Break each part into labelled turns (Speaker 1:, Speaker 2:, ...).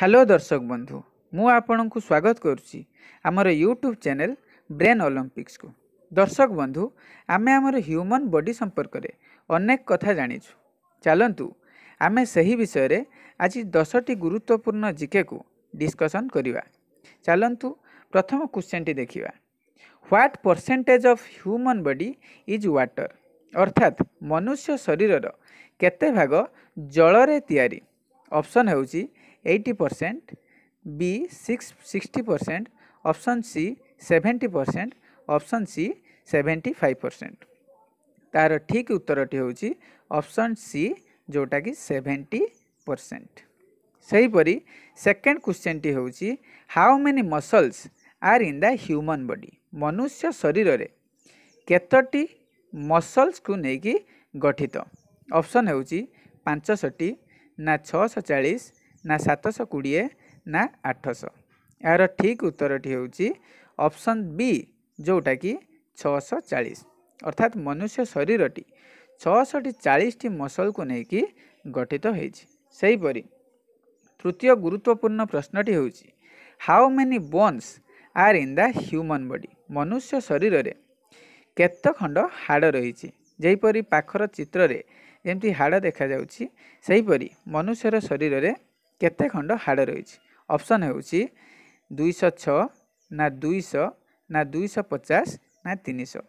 Speaker 1: Hello दर्शक बंधु बन्धु म स्वागत गरु युट्युब च्याने ब्रेन ओलंपिक्स को दर्शक बन्धु आमे बॉडी बडी सम्पर्क अनेक कथा जाँनिछु चालनु आमे सही विषय आज दसटि गुरुत्वपूर्ण को डिसकसन गरेको चालु प्रथम क्वेश्चन टी देखा what percentage of human body is water अर्थात मनुष्य शरीर केते भाग जलरेति अप्सन हेर्छ eighty percent B six sixty percent option C seventy percent option C seventy five percent तार ठीक उत्तरटी हूँ ऑप्शन सी जोटा कि सेवेन्टी परसेंट ସେହିପରି ସେକେଣ୍ଡ କ୍ୱେଶ୍ଚିନ୍ଟି ହେଉଛି how many muscles are in the human body ମନୁଷ୍ୟ ଶରୀରରେ କେତୋଟି ମସଲ୍ସକୁ ନେଇକି ଗଠିତ ଅପସନ୍ ହେଉଛି ପାଞ୍ଚଶହଟି ନା ଛଅଶହ ଚାଳିଶ ନା ସାତଶହ କୋଡ଼ିଏ ନା ଆଠଶହ ଏହାର ଠିକ୍ ଉତ୍ତରଟି ହେଉଛି ଅପସନ୍ ବି ଯେଉଁଟାକି ଛଅଶହ ଚାଳିଶ ଅର୍ଥାତ୍ ମନୁଷ୍ୟ ଶରୀରଟି ଛଅଶହଟି ଚାଳିଶଟି ମସଲକୁ ନେଇକି ଗଠିତ ହୋଇଛି ସେହିପରି ତୃତୀୟ ଗୁରୁତ୍ୱପୂର୍ଣ୍ଣ ପ୍ରଶ୍ନଟି ହେଉଛି how many bones are in the human body ମନୁଷ୍ୟ ଶରୀରରେ କେତେ ଖଣ୍ଡ ହାଡ଼ ରହିଛି ଯେପରି ପାଖର ଚିତ୍ରରେ ଯେମିତି ହାଡ଼ ଦେଖାଯାଉଛି ସେହିପରି ମନୁଷ୍ୟର ଶରୀରରେ କେତେ ଖଣ୍ଡ ହାଡ଼ ରହିଛି ଅପସନ୍ ହେଉଛି ଦୁଇଶହ ଛଅ ନା ଦୁଇଶହ ନା ଦୁଇଶହ ପଚାଶ ନା ତିନିଶହ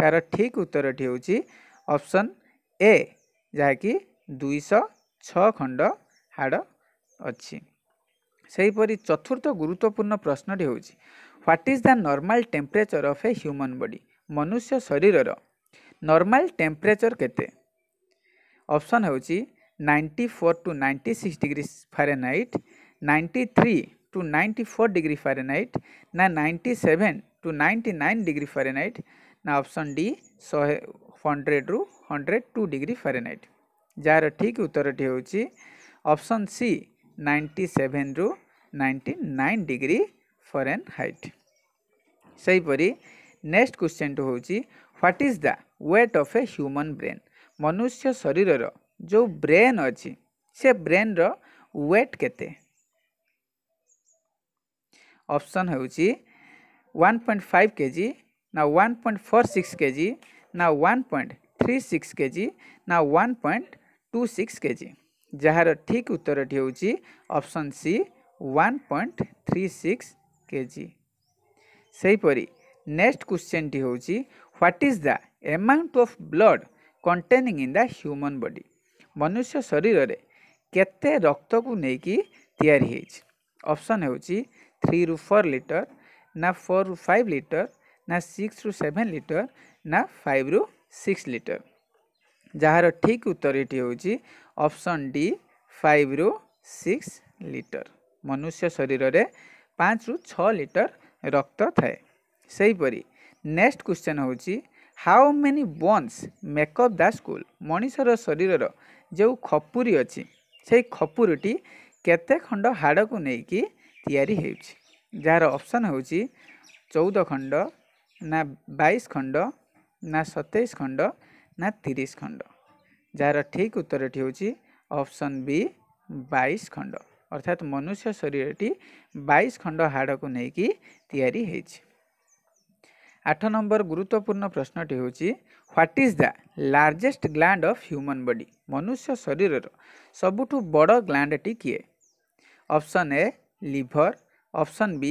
Speaker 1: ତା'ର ଠିକ୍ ଉତ୍ତରଟି ହେଉଛି ଅପସନ୍ ଏ ଯାହାକି ଦୁଇଶହ ଛଅ ଖଣ୍ଡ ହାଡ଼ ଅଛି ସେହିପରି ଚତୁର୍ଥ ଗୁରୁତ୍ୱପୂର୍ଣ୍ଣ ପ୍ରଶ୍ନଟି ହେଉଛି what is the normal temperature of a human body ମନୁଷ୍ୟ ଶରୀରର ନର୍ମାଲ୍ ଟେମ୍ପରେଚର୍ କେତେ ଅପସନ୍ ହେଉଛି 94 to 96 degrees Fahrenheit, 93 to 94 degree Fahrenheit, ना 97 to 99 degree Fahrenheit, ना ऑप्शन डी 100 100 रु 102 डिग्री Fahrenheit. जार ठीक उत्तरटी होउची ऑप्शन सी 97 रु 99 डिग्री Fahrenheit. ସେହିପରି ନେକ୍ସଟ କ୍ୱେଶ୍ଚନଟି ହେଉଛି what is the weight of a human brain ମନୁଷ୍ୟ ଶରୀରର जो ब्रेन अच्छी से ब्रेन रेट के ऑप्शन हो one point five K G ना one point four six K G ना one point three six K G ना one point two six K G जार ठीक उत्तर option C one point three six K G से next question टी हूँ what is the amount of blood containing in the human body ମନୁଷ୍ୟ ଶରୀରରେ କେତେ ରକ୍ତକୁ ନେଇକି ତିଆରି ହେଇଛି ଅପସନ୍ ହେଉଛି ଥ୍ରୀ ରୁ ଫୋର୍ ଲିଟର ନା ଫୋର୍ ରୁ ଫାଇଭ୍ ଲିଟର ନା ସିକ୍ସ ରୁ ସେଭେନ୍ ଲିଟର ନା ଫାଇଭ୍ ରୁ ସିକ୍ସ ଲିଟର ଯାହାର ଠିକ୍ ଉତ୍ତର ଏଇଠି ହେଉଛି ଅପସନ୍ ଡି ଫାଇଭ୍ ରୁ ସିକ୍ସ ଲିଟର ମନୁଷ୍ୟ ଶରୀରରେ ପାଞ୍ଚରୁ ଛଅ ଲିଟର ରକ୍ତ ଥାଏ ସେହିପରି ନେକ୍ସଟ କ୍ୱେଶ୍ଚନ୍ ହେଉଛି how many make up the skull ମଣିଷର ଶରୀରର ଯେଉଁ ଖପୁରୀ ଅଛି ସେଇ ଖପୁରୀଟି କେତେ ଖଣ୍ଡ ହାଡ଼କୁ ନେଇକି ତିଆରି ହେଉଛି ଯାହାର ଅପସନ୍ ହେଉଛି ଚଉଦ ଖଣ୍ଡ ନା ବାଇଶ ଖଣ୍ଡ ନା ସତେଇଶ ଖଣ୍ଡ ନା ତିରିଶ ଖଣ୍ଡ ଯାହାର ଠିକ୍ ଉତ୍ତରଟି ହେଉଛି ଅପସନ୍ ବି ବାଇଶ ଖଣ୍ଡ ଅର୍ଥାତ୍ ମନୁଷ୍ୟ ଶରୀରଟି ବାଇଶ ଖଣ୍ଡ ହାଡ଼କୁ ନେଇକି ତିଆରି ହେଇଛି आठ नम्बर गुरुत्वपूर्ण प्रश्न प्रश्नटी हुन्छ what is the largest gland of human body मनुष्य शरीर सबुठु बड ग्लाड टी किए option A liver liver option B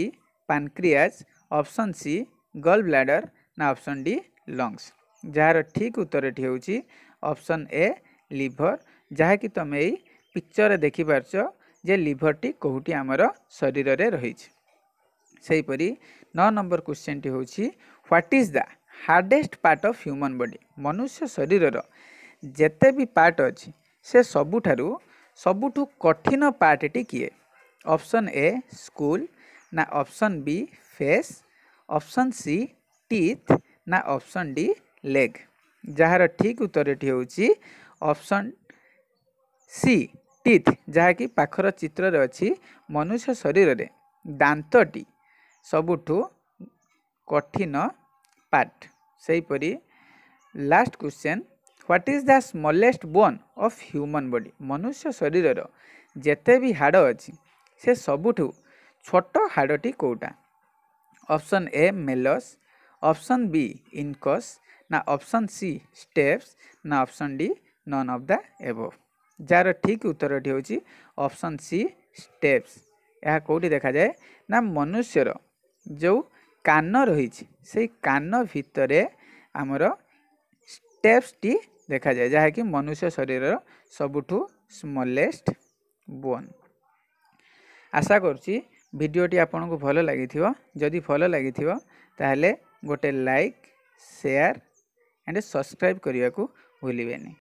Speaker 1: pancreas option C गल्भर नपसन डि लङ्स जा ठिक उत्तरटी हेर्छ ऑप्शन ए लिवर लिभर जहाँकि तम पिकरे देखि जे लिवर टी के आम शरीर सहीपरि नम्बर क्वश्चनटी हौ चाहिँ what is the hardest part of human body ମନୁଷ୍ୟ ଶରୀରର ଯେତେ ବି ପାର୍ଟ ଅଛି ସେ ସବୁଠାରୁ ସବୁଠୁ କଠିନ ପାର୍ଟଟି କିଏ ଅପ୍ସନ୍ ଏ ସ୍କୁଲ ନା option B face option C teeth ନା ଅପ୍ସନ୍ ଡି ଲେଗ୍ ଯାହାର ଠିକ୍ ଉତ୍ତରଟି ହେଉଛି ଅପ୍ସନ୍ ସି ଟିଥ୍ ଯାହାକି ପାଖର ଚିତ୍ରରେ ଅଛି ମନୁଷ୍ୟ ଶରୀରରେ ଦାନ୍ତଟି ସବୁଠୁ କଠିନ ପାର୍ଟ ସେହିପରି last question what is the smallest bone of human body ମନୁଷ୍ୟ ଶରୀରର ଯେତେ ବି ହାଡ଼ ଅଛି ସେ ସବୁଠୁ ଛୋଟ ହାଡ଼ଟି କେଉଁଟା ଅପ୍ସନ୍ ଏ ମେଲସ୍ ଅପ୍ସନ୍ ବି ଇନକସ୍ ନା ଅପ୍ସନ୍ ସି ଷ୍ଟେପ୍ସ ନା option D none of the above ଯାହାର ଠିକ୍ ଉତ୍ତରଟି ହେଉଛି ଅପ୍ସନ୍ ସି ଷ୍ଟେପ୍ସ ଏହା କେଉଁଠି ଦେଖାଯାଏ ନା ମନୁଷ୍ୟର ଯେଉଁ କାନ ରହିଛି ସେଇ କାନ ଭିତରେ ଆମର ଷ୍ଟେପ୍ସଟି ଦେଖାଯାଏ ଯାହାକି ମନୁଷ୍ୟ ଶରୀରର ସବୁଠୁ ସ୍ମଲେଷ୍ଟ ବୋନ୍ ଆଶା କରୁଛି ଭିଡ଼ିଓଟି ଆପଣଙ୍କୁ ଭଲ ଲାଗିଥିବ ଯଦି ଭଲ ଲାଗିଥିବ ତାହେଲେ ଗୋଟେ ଲାଇକ୍ ସେୟାର ଆଣ୍ଡ ସବସ୍କ୍ରାଇବ୍ କରିବାକୁ ଭୁଲିବେନି